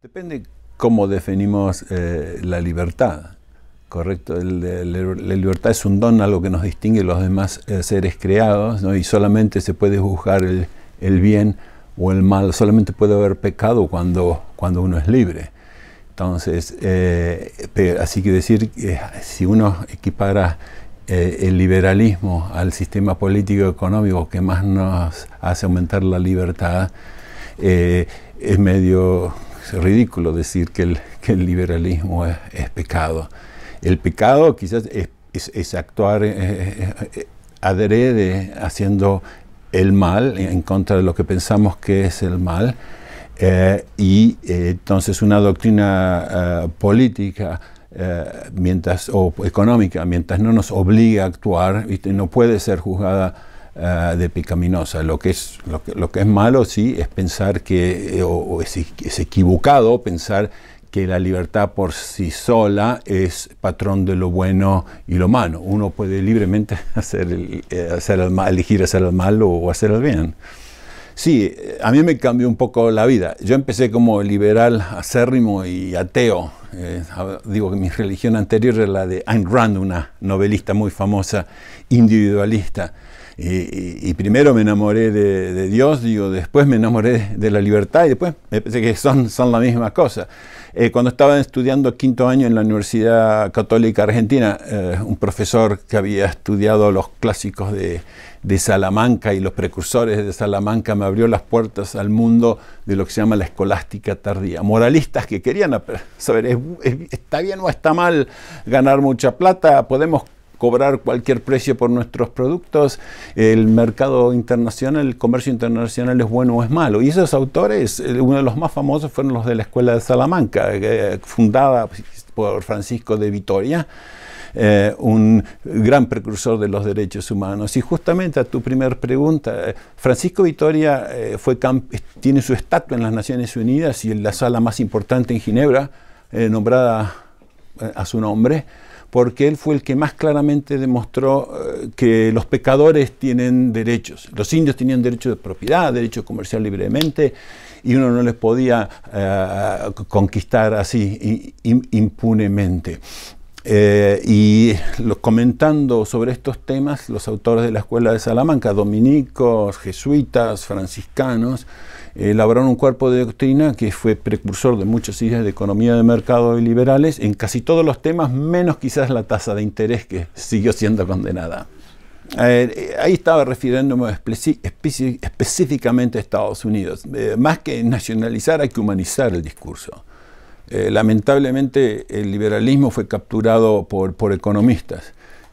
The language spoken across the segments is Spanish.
Depende cómo definimos eh, la libertad, ¿correcto? la libertad es un don, algo que nos distingue de los demás eh, seres creados, ¿no? y solamente se puede juzgar el, bien o el mal, solamente puede haber pecado cuando, cuando uno es libre. Entonces, eh, así que decir, que si uno equipara el liberalismo al sistema político económico que más nos hace aumentar la libertad, es medio es ridículo decir que el, liberalismo es, pecado. El pecado quizás es, actuar eh, eh, eh, adrede haciendo el mal en contra de lo que pensamos que es el mal. Eh, y entonces una doctrina política mientras, o económica, mientras no nos obliga a actuar, no puede ser juzgada Ah, de pecaminosa. Lo que, es, lo que, es malo, sí, es pensar que, eh, o, es, equivocado pensar que la libertad por sí sola es patrón de lo bueno y lo malo. Uno puede libremente hacer, eh, hacer elegir hacer el mal o hacer el bien. Sí, eh, a mí me cambió un poco la vida. Yo empecé como liberal acérrimo y ateo. digo que mi religión anterior era la de Ayn Rand, una novelista muy famosa, individualista. Y, primero me enamoré de, Dios, digo, después me enamoré de la libertad y después me pensé que son, son la misma cosa. Eh, cuando estaba estudiando quinto año en la Universidad Católica Argentina, eh, un profesor que había estudiado los clásicos de, de Salamanca y los precursores de Salamanca me abrió las puertas al mundo de lo que se llama la escolástica tardía. Moralistas que querían saber, ¿está bien o está mal ganar mucha plata? ¿Podemos cobrar cualquier precio por nuestros productos, el mercado internacional, el comercio internacional es bueno o es malo. Y esos autores, eh, uno de los más famosos fueron los de la Escuela de Salamanca, eh, fundada por Francisco de Vitoria. Eh, un gran precursor de los derechos humanos. Y justamente a tu primera pregunta, Francisco Vitoria fue tiene su estatua en las Naciones Unidas y en la sala más importante en Ginebra, nombrada a su nombre porque él fue el que más claramente demostró eh, que los pecadores tienen derechos. Los indios tenían derecho de propiedad, derecho comercial libremente, y uno no les podía eh, conquistar así impunemente. Eh, y comentando sobre estos temas, los autores de la Escuela de Salamanca, dominicos, jesuitas, franciscanos, elaboraron un cuerpo de doctrina que fue precursor de muchas ideas de economía de mercado y liberales en casi todos los temas, menos quizás la tasa de interés que siguió siendo condenada. Eh, ahí estaba refiriéndome específicamente a Estados Unidos. Eh, más que nacionalizar, hay que humanizar el discurso. Eh, lamentablemente el liberalismo fue capturado por, economistas.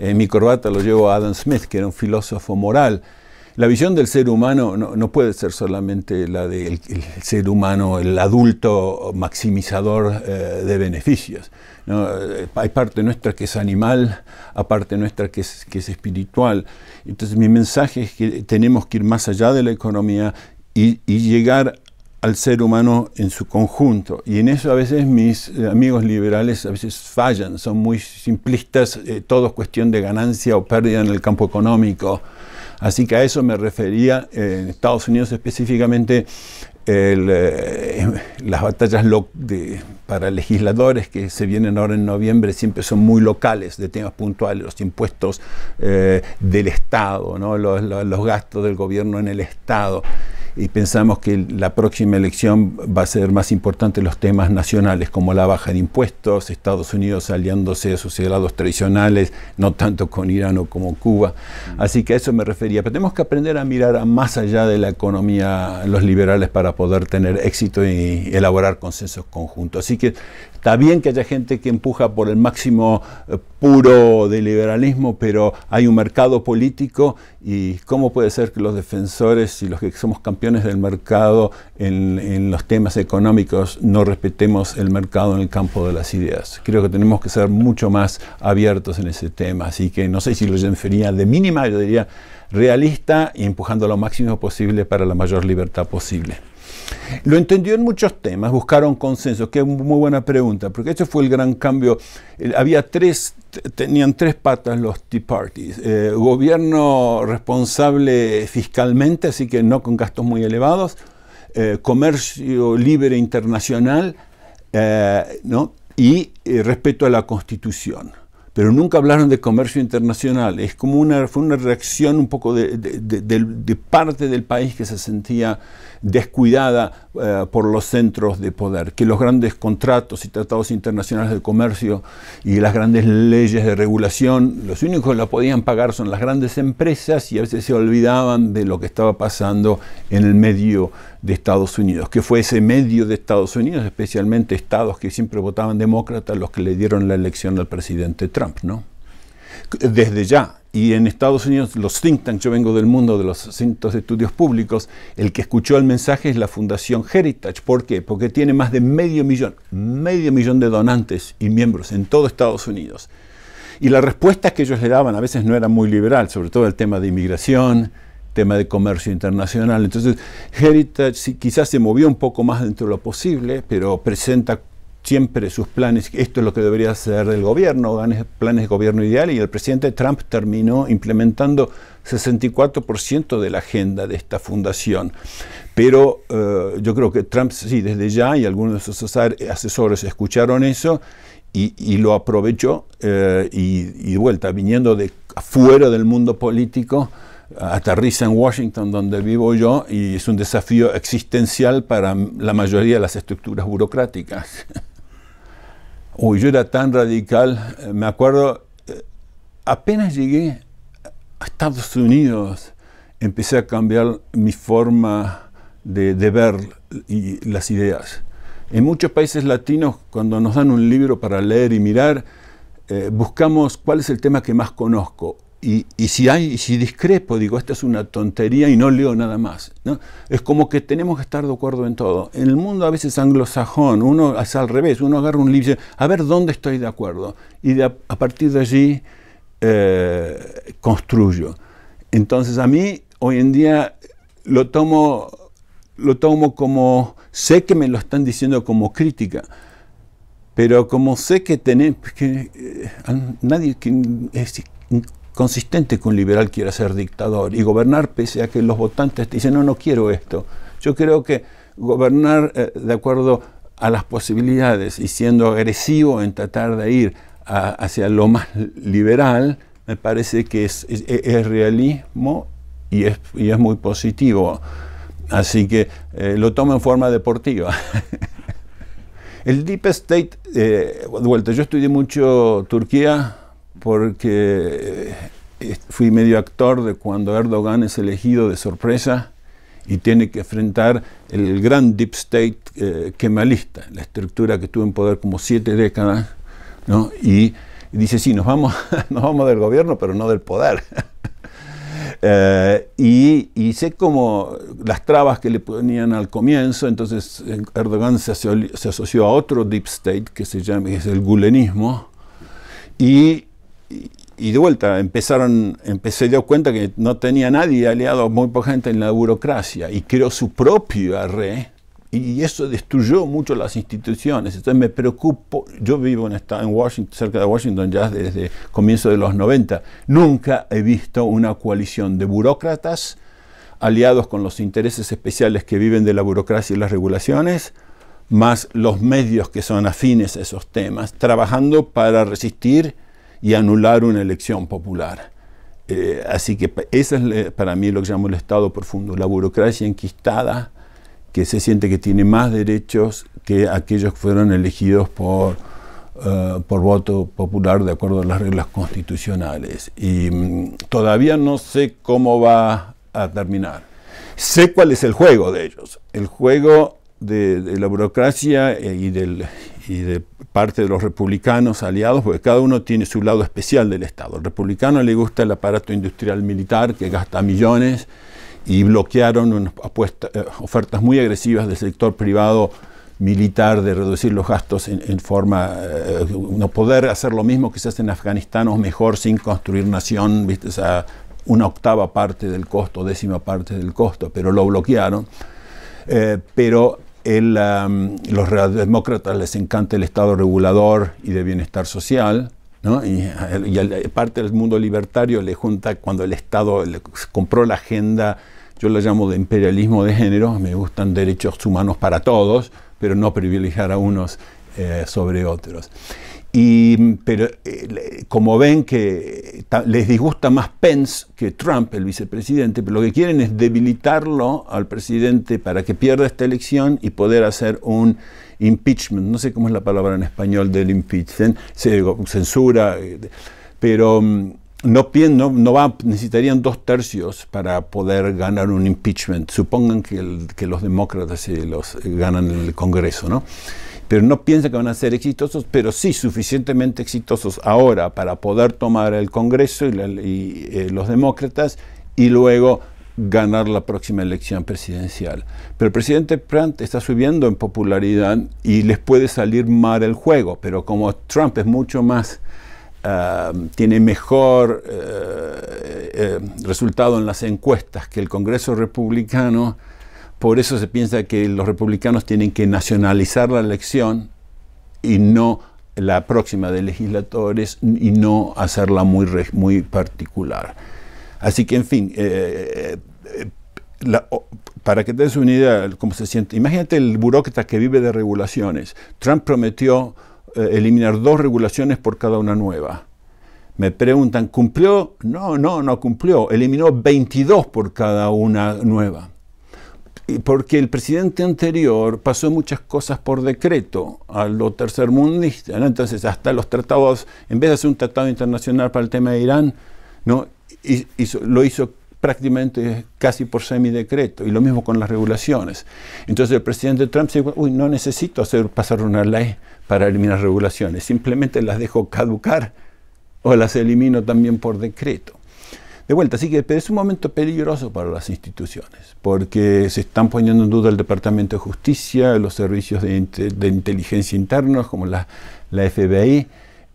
Eh, mi corbata lo llevo Adam Smith, que era un filósofo moral. La visión del ser humano no, puede ser solamente la del ser humano, el adulto maximizador eh, de beneficios. Hay parte nuestra que es animal, parte nuestra que es, espiritual. Entonces mi mensaje es que tenemos que ir más allá de la economía y, y llegar al ser humano en su conjunto. Y en eso a veces mis eh, amigos liberales a veces fallan, son muy simplistas, eh, todo es cuestión de ganancia o pérdida en el campo económico. Así que a eso me refería eh, en Estados Unidos específicamente las batallas para legisladores que se vienen ahora en noviembre siempre son muy locales de temas puntuales, los impuestos del Estado, ¿no? los gastos del gobierno en el Estado y pensamos que la próxima elección va a ser más importante los temas nacionales como la baja de impuestos, Estados Unidos aliándose a sus aliados tradicionales, no tanto con Irán o como Cuba. Así que a eso me refería. Pero tenemos que aprender a mirar más allá de la economía los liberales para poder tener éxito y elaborar consensos conjuntos. Así que está bien que haya gente que empuja por el máximo eh, puro de liberalismo, pero hay un mercado político ¿Y cómo puede ser que los defensores y los que somos campeones del mercado en, los temas económicos no respetemos el mercado en el campo de las ideas? Creo que tenemos que ser mucho más abiertos en ese tema. Así que no sé si lo enfería de mínima, yo diría realista y empujando lo máximo posible para la mayor libertad posible. Lo entendió en muchos temas, buscaron consenso, que es muy buena pregunta, porque ese fue el gran cambio. Había tres, tenían tres patas los Tea Parties. Eh, gobierno responsable fiscalmente, así que no con gastos muy elevados, eh, comercio libre internacional, eh, ¿no? y respeto a la constitución pero nunca hablaron de comercio internacional. Es como una, fue una reacción un poco de parte del país que se sentía descuidada eh, por los centros de poder, que los grandes contratos y tratados internacionales de comercio y las grandes leyes de regulación, los únicos que la podían pagar son las grandes empresas y a veces se olvidaban de lo que estaba pasando en el medio de Estados Unidos, que fue ese medio de Estados Unidos, especialmente estados que siempre votaban demócratas, los que le dieron la elección al presidente Trump, ¿no? desde ya. Y en Estados Unidos, los think tanks, yo vengo del mundo de los centros de estudios públicos, el que escuchó el mensaje es la Fundación Heritage. ¿Por qué? Porque tiene más de medio millón, medio millón de donantes y miembros en todo Estados Unidos. Y la respuesta que ellos le daban a veces no era muy liberal, sobre todo el tema de inmigración, tema de comercio internacional. Entonces, Heritage quizás se movió un poco más dentro de lo posible, pero presenta siempre sus planes, esto es lo que debería hacer el gobierno, planes de gobierno ideal, y el presidente Trump terminó implementando 64% de la agenda de esta fundación. Pero eh, yo creo que Trump, sí, desde ya, y algunos de sus asesores escucharon eso y, lo aprovechó, eh, y, y, de vuelta, viniendo de afuera del mundo político, aterriza en Washington, donde vivo yo, y es un desafío existencial para la mayoría de las estructuras burocráticas. Uy, yo era tan radical, eh, me acuerdo, eh, apenas llegué a Estados Unidos, empecé a cambiar mi forma de, ver y las ideas. En muchos países latinos, cuando nos dan un libro para leer y mirar, eh, buscamos cuál es el tema que más conozco y, si hay, si discrepo, digo, esta es una tontería y no leo nada más. ¿no? Es como que tenemos que estar de acuerdo en todo. En el mundo a veces anglosajón, uno hace al revés, uno agarra un libro a ver dónde estoy de acuerdo. Y a partir de allí eh, construyo. Entonces a mí hoy en día lo tomo, lo tomo como, sé que me lo están diciendo como crítica. Pero como sé que tenemos, que, eh, nadie que consistente que un liberal quiera ser dictador y gobernar pese a que los votantes dicen, no, no quiero esto. Yo creo que gobernar eh, de acuerdo a las posibilidades y siendo agresivo en tratar de ir hacia lo más liberal, me parece que es, realismo y es, y es, muy positivo. Así que eh, lo tomo en forma deportiva. El Deep State, eh, de vuelta, yo estudié mucho Turquía, porque eh, fui medio actor de cuando Erdogan es elegido de sorpresa y tiene que enfrentar el gran deep state eh, kemalista, la estructura que tuvo en poder como siete décadas, ¿no? y, dice, sí, nos vamos, nos vamos del gobierno, pero no del poder. Eh, y, sé como las trabas que le ponían al comienzo, entonces Erdogan se asoció, se asoció a otro deep state que se llama, es el gulenismo, y y, de vuelta empezaron, empecé dar cuenta que no tenía nadie aliado, muy poca gente en la burocracia y creó su propio red y eso destruyó mucho las instituciones. Entonces me preocupo, yo vivo en, en Washington, cerca de Washington ya desde comienzo de los 90, nunca he visto una coalición de burócratas aliados con los intereses especiales que viven de la burocracia y las regulaciones, más los medios que son afines a esos temas, trabajando para resistir y anular una elección popular. Eh, así que esa es para mí lo que llamo el Estado profundo, la burocracia enquistada que se siente que tiene más derechos que aquellos que fueron elegidos por, eh, por voto popular de acuerdo a las reglas constitucionales. Y mm, todavía no sé cómo va a terminar. Sé cuál es el juego de ellos. El juego de la burocracia eh, y del, y de parte de los republicanos aliados, porque cada uno tiene su lado especial del Estado. Al republicano le gusta el aparato industrial militar que gasta millones y bloquearon eh, ofertas muy agresivas del sector privado militar de reducir los gastos en, forma, eh, no poder hacer lo mismo que se hace en Afganistán o mejor sin construir nación, O sea, una octava parte del costo, décima parte del costo, pero lo bloquearon. Eh, pero el, los demócratas les encanta el Estado regulador y de bienestar social, y, parte del mundo libertario le junta cuando el Estado compró la agenda, yo la llamo de imperialismo de género, me gustan derechos humanos para todos, pero no privilegiar a unos eh, sobre otros. Y, pero eh, como ven que les disgusta más Pence que Trump, el vicepresidente, pero lo que quieren es debilitarlo al presidente para que pierda esta elección y poder hacer un impeachment. No sé cómo es la palabra en español del impeachment, Se censura, eh, pero mm, no, no, no va, necesitarían dos tercios para poder ganar un impeachment. Supongan que, los demócratas los, eh, ganan el Congreso, ¿no? pero no piensa que van a ser exitosos, pero sí suficientemente exitosos ahora para poder tomar el Congreso y, eh, los demócratas y luego ganar la próxima elección presidencial. Pero el presidente Trump está subiendo en popularidad y les puede salir mal el juego, pero como Trump es mucho más, ah, tiene mejor eh, eh, resultado en las encuestas que el Congreso republicano, por eso se piensa que los republicanos tienen que nacionalizar la elección y no la próxima de legisladores y no hacerla muy, muy particular. Así que, en fin, eh, eh, para que te des una idea cómo se siente, imagínate el burócrata que vive de regulaciones. Trump prometió eh, eliminar dos regulaciones por cada una nueva. Me preguntan, ¿cumplió? No, no, no cumplió. Eliminó 22 por cada una nueva porque el presidente anterior pasó muchas cosas por decreto a lo tercermundista. Entonces, hasta los tratados, en vez de hacer un tratado internacional para el tema de Irán, ¿no? lo hizo prácticamente casi por semidecreto, y lo mismo con las regulaciones. Entonces el presidente Trump se dijo, uy, no necesito hacer pasar una ley para eliminar regulaciones, simplemente las dejo caducar o las elimino también por decreto de vuelta. Así que es un momento peligroso para las instituciones, porque se están poniendo en duda el Departamento de Justicia, los servicios de, inteligencia internos como la, FBI,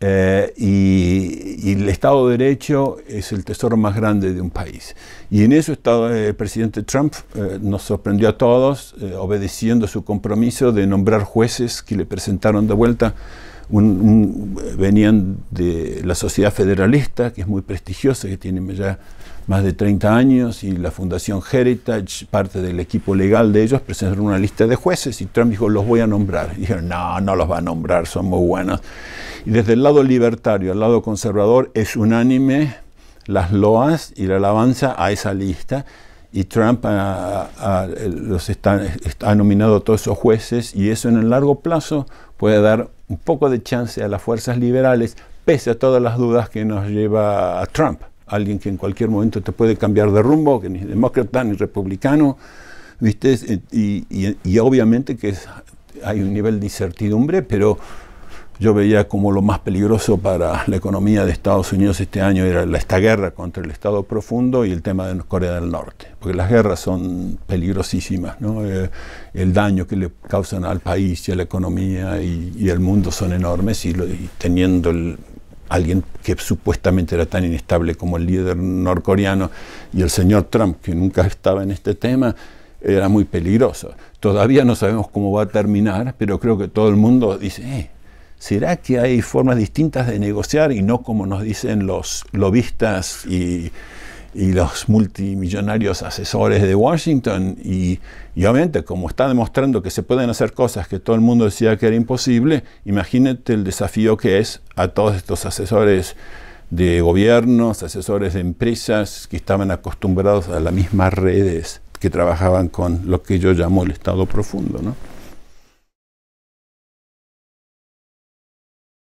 eh, y, el Estado de Derecho es el tesoro más grande de un país. Y en eso eh, el presidente Trump eh, nos sorprendió a todos, obedeciendo su compromiso de nombrar jueces que le presentaron de vuelta un, venían de la Sociedad Federalista, que es muy prestigiosa, que tiene ya más de 30 años, y la Fundación Heritage, parte del equipo legal de ellos, presentaron una lista de jueces y Trump dijo, los voy a nombrar. Y dijeron, no, no los va a nombrar, son muy buenos. Y desde el lado libertario al lado conservador es unánime las loas y la alabanza a esa lista y Trump ha, los está, nominado a todos esos jueces y eso en el largo plazo puede dar un poco de chance a las fuerzas liberales, pese a todas las dudas que nos lleva a Trump, alguien que en cualquier momento te puede cambiar de rumbo, que ni demócrata ni republicano, ¿viste? Y, obviamente que hay un nivel de incertidumbre, pero yo veía como lo más peligroso para la economía de Estados Unidos este año era esta guerra contra el Estado profundo y el tema de Corea del Norte, porque las guerras son peligrosísimas, eh, el daño que le causan al país y a la economía y, al mundo son enormes y, teniendo el, alguien que supuestamente era tan inestable como el líder norcoreano y el señor Trump, que nunca estaba en este tema, era muy peligroso. Todavía no sabemos cómo va a terminar, pero creo que todo el mundo dice, eh, ¿Será que hay formas distintas de negociar y no como nos dicen los lobistas y, los multimillonarios asesores de Washington? Y, obviamente, como está demostrando que se pueden hacer cosas que todo el mundo decía que era imposible, imagínate el desafío que es a todos estos asesores de gobiernos, asesores de empresas que estaban acostumbrados a las mismas redes que trabajaban con lo que yo llamo el Estado profundo. ¿no?